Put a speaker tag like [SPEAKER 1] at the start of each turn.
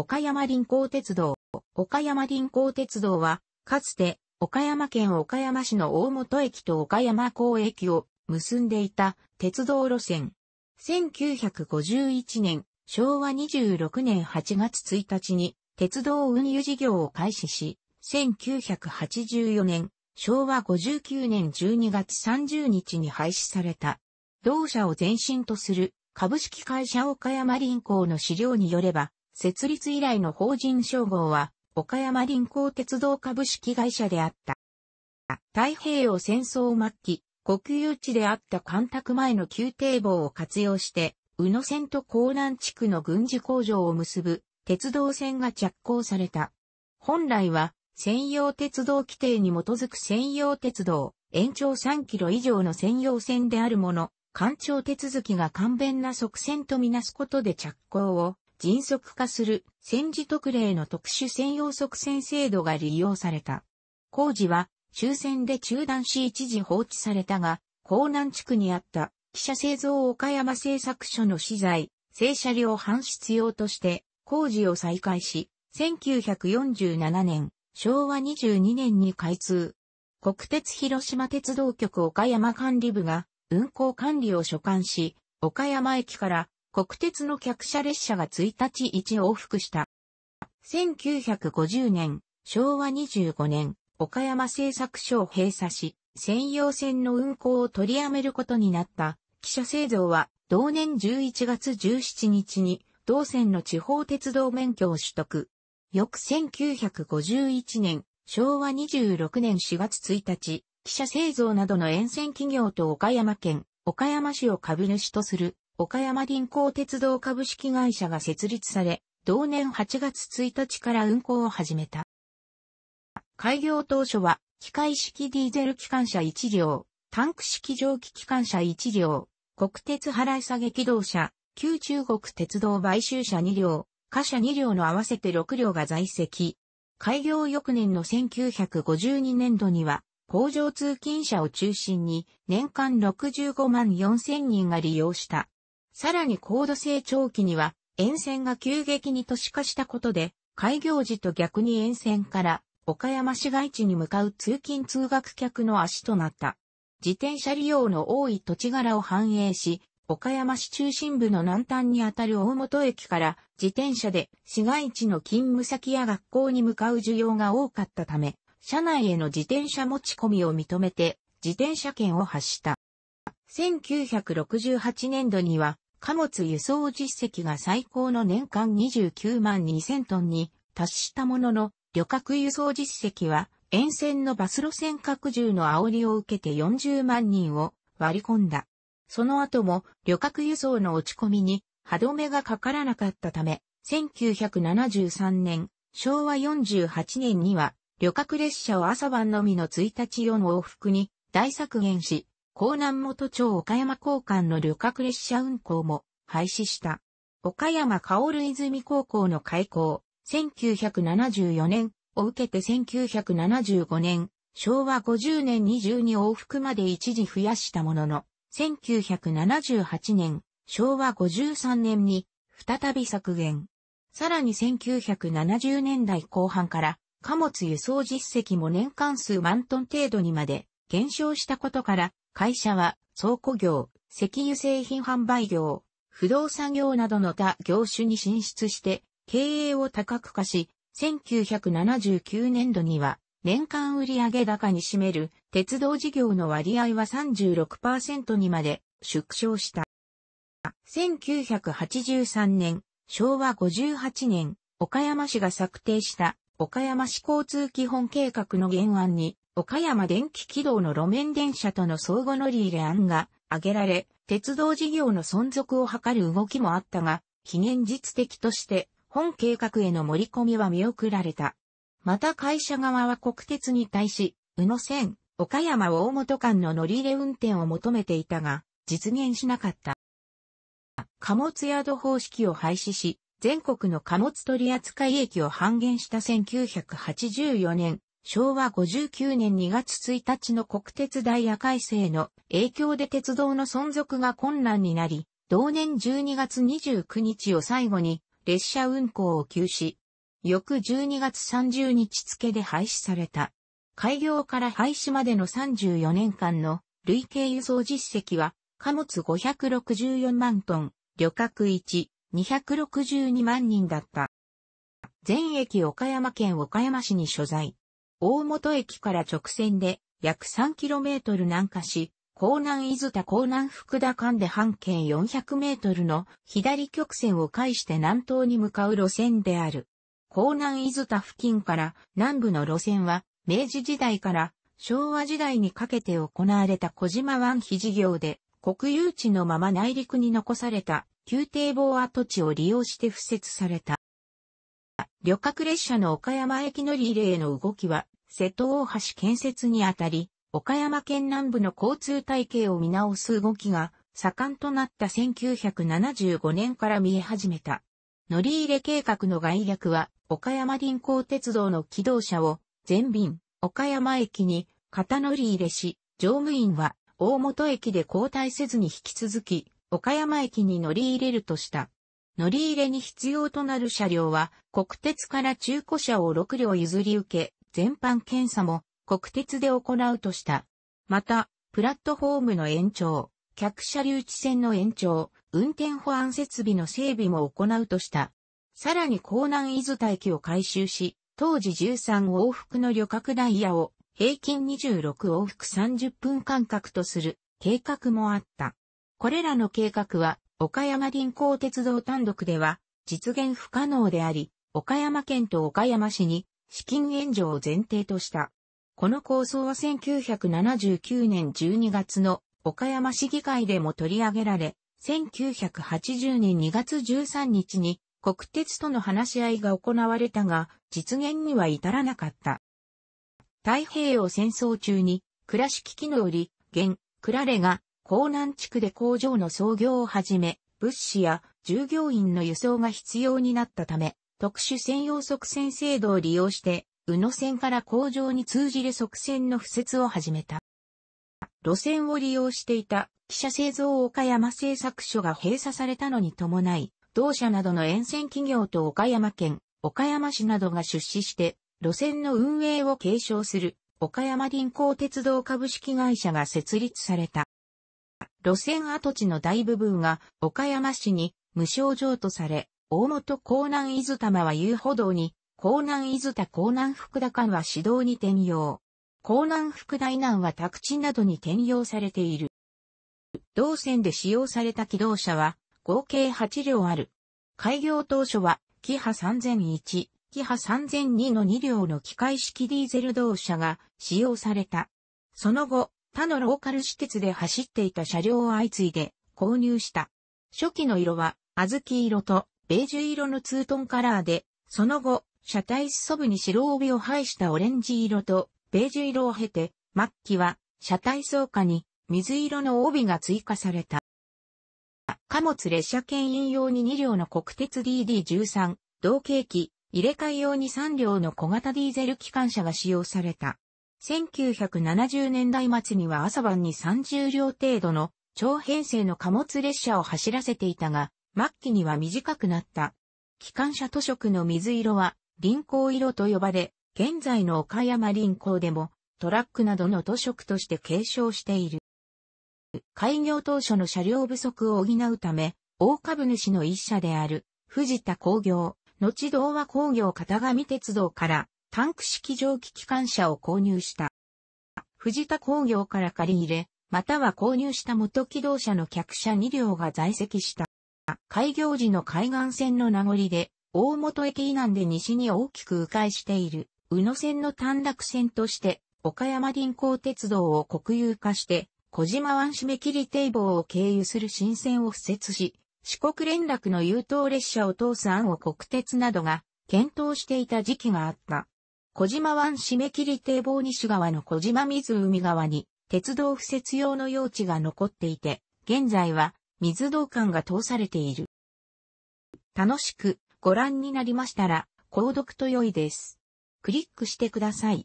[SPEAKER 1] 岡山臨港鉄道。岡山臨港鉄道は、かつて、岡山県岡山市の大本駅と岡山港駅を結んでいた鉄道路線。1951年、昭和26年8月1日に鉄道運輸事業を開始し、1984年、昭和59年12月30日に廃止された。同社を前身とする株式会社岡山臨港の資料によれば、設立以来の法人称号は、岡山臨港鉄道株式会社であった。太平洋戦争末期、国有地であった干拓前の旧堤防を活用して、宇野線と江南地区の軍事工場を結ぶ鉄道線が着工された。本来は専用鉄道規定に基づく専用鉄道、延長3キロ以上の専用線であるもの、干潮手続きが簡便な側線とみなすことで着工を迅速化する戦時特例の特殊専用側線制度が利用された。工事は終戦で中断し一時放置されたが、港南地区にあった汽車製造岡山製作所の資材、正車両搬出用として工事を再開し、1947年、昭和22年に開通。国鉄広島鉄道局岡山管理部が運行管理を所管し、岡山駅から国鉄の客車列車が1日1往復した。1950年、昭和25年、岡山製作所を閉鎖し、専用線の運行を取りやめることになった、汽車製造は、同年11月17日に、同線の地方鉄道免許を取得。翌1951年、昭和26年4月1日、汽車製造などの沿線企業と岡山県、岡山市を株主とする岡山銀港鉄道株式会社が設立され、同年8月1日から運行を始めた。開業当初は、機械式ディーゼル機関車1両、タンク式蒸気機関車1両、国鉄払い下げ機動車、旧中国鉄道買収車2両、貨車2両の合わせて6両が在籍。開業翌年の1952年度には、工場通勤者を中心に年間65万4000人が利用した。さらに高度成長期には、沿線が急激に都市化したことで、開業時と逆に沿線から岡山市街地に向かう通勤通学客の足となった。自転車利用の多い土地柄を反映し、岡山市中心部の南端にあたる大本駅から自転車で市街地の勤務先や学校に向かう需要が多かったため、車内への自転車持ち込みを認めて自転車券を発した。1968年度には貨物輸送実績が最高の年間29万2000トンに達したものの、旅客輸送実績は沿線のバス路線拡充の煽りを受けて40万人を割り込んだ。その後も旅客輸送の落ち込みに歯止めがかからなかったため、1973年、昭和48年には旅客列車を朝晩のみの1日4往復に大削減し、江南元町岡山交換の旅客列車運行も廃止した。岡山薫泉高校の開校、1974年を受けて1975年、昭和50年22往復まで一時増やしたものの、1978年、昭和53年に再び削減。さらに1970年代後半から貨物輸送実績も年間数万トン程度にまで減少したことから会社は倉庫業、石油製品販売業、不動産業などの他業種に進出して経営を多角化し、1979年度には年間売上高に占める鉄道事業の割合は36%にまで縮小した。1983年、昭和58年、岡山市が策定した岡山市交通基本計画の原案に岡山電気軌道の路面電車との相互乗り入れ案が挙げられ、鉄道事業の存続を図る動きもあったが、非現実的として本計画への盛り込みは見送られた。また会社側は国鉄に対し、宇野線、岡山大本間の乗り入れ運転を求めていたが、実現しなかった。貨物宿方式を廃止し、全国の貨物取扱駅を半減した1984年、昭和59年2月1日の国鉄ダイヤ改正の影響で鉄道の存続が困難になり、同年12月29日を最後に列車運行を休止。翌12月30日付で廃止された。開業から廃止までの34年間の累計輸送実績は、貨物564万トン、旅客1、262万人だった。全駅岡山県岡山市に所在。大本駅から直線で約 3km 南下し、江南伊豆田江南福田間で半径 400m の左曲線を介して南東に向かう路線である。江南伊豆田付近から南部の路線は明治時代から昭和時代にかけて行われた小島湾非事業で国有地のまま内陸に残された旧堤防跡地を利用して付設された。旅客列車の岡山駅乗り入れへの動きは、瀬戸大橋建設にあたり、岡山県南部の交通体系を見直す動きが盛んとなった1975年から見え始めた。乗り入れ計画の概略は、岡山臨港鉄道の機動車を全便、岡山駅に型乗り入れし、乗務員は大本駅で交代せずに引き続き、岡山駅に乗り入れるとした。乗り入れに必要となる車両は、国鉄から中古車を6両譲り受け、全般検査も国鉄で行うとした。また、プラットフォームの延長、客車留置線の延長、運転保安設備の整備も行うとした。さらに港南伊豆大機を回収し、当時13往復の旅客ダイヤを平均26往復30分間隔とする計画もあった。これらの計画は岡山銀行鉄道単独では実現不可能であり、岡山県と岡山市に資金援助を前提とした。この構想は1979年12月の岡山市議会でも取り上げられ、1980年2月13日に国鉄との話し合いが行われたが、実現には至らなかった。太平洋戦争中に、倉敷機能り、現、クラレが港南地区で工場の操業をはじめ、物資や従業員の輸送が必要になったため、特殊専用側線制度を利用して、宇野線から工場に通じる側線の敷設を始めた。路線を利用していた汽車製造岡山製作所が閉鎖されたのに伴い、同社などの沿線企業と岡山県、岡山市などが出資して、路線の運営を継承する岡山銀行鉄道株式会社が設立された。路線跡地の大部分が岡山市に無償譲渡され、大本港南伊豆玉は遊歩道に、港南伊豆田港南福田間は市道に転用。港南福田以南は宅地などに転用されている。同線で使用された機動車は合計8両ある。開業当初は、キハ3001、キハ3002の2両の機械式ディーゼル動車が使用された。その後、他のローカル私鉄で走っていた車両を相次いで購入した。初期の色は、小豆色とベージュ色のツートンカラーで、その後、車体裾部に白帯を配したオレンジ色とベージュ色を経て、末期は車体草下に水色の帯が追加された。貨物列車牽引用に2両の国鉄 DD13、同型機、入れ替え用に3両の小型ディーゼル機関車が使用された。1970年代末には朝晩に30両程度の長編成の貨物列車を走らせていたが、末期には短くなった。機関車図色の水色は、輪行色と呼ばれ、現在の岡山輪行でも、トラックなどの図色として継承している。開業当初の車両不足を補うため、大株主の一社である、藤田工業、後童話工業片上鉄道から、タンク式蒸気機関車を購入した。藤田工業から借り入れ、または購入した元機動車の客車2両が在籍した。開業時の海岸線の名残で、大本駅以南で西に大きく迂回している、宇野線の短絡線として、岡山臨港鉄道を国有化して、小島湾締め切り堤防を経由する新線を敷設し、四国連絡の優等列車を通す案を国鉄などが検討していた時期があった。小島湾締め切り堤防西側の小島湖側に、鉄道敷設用の用地が残っていて、現在は水道管が通されている。楽しくご覧になりましたら、購読と良いです。クリックしてください。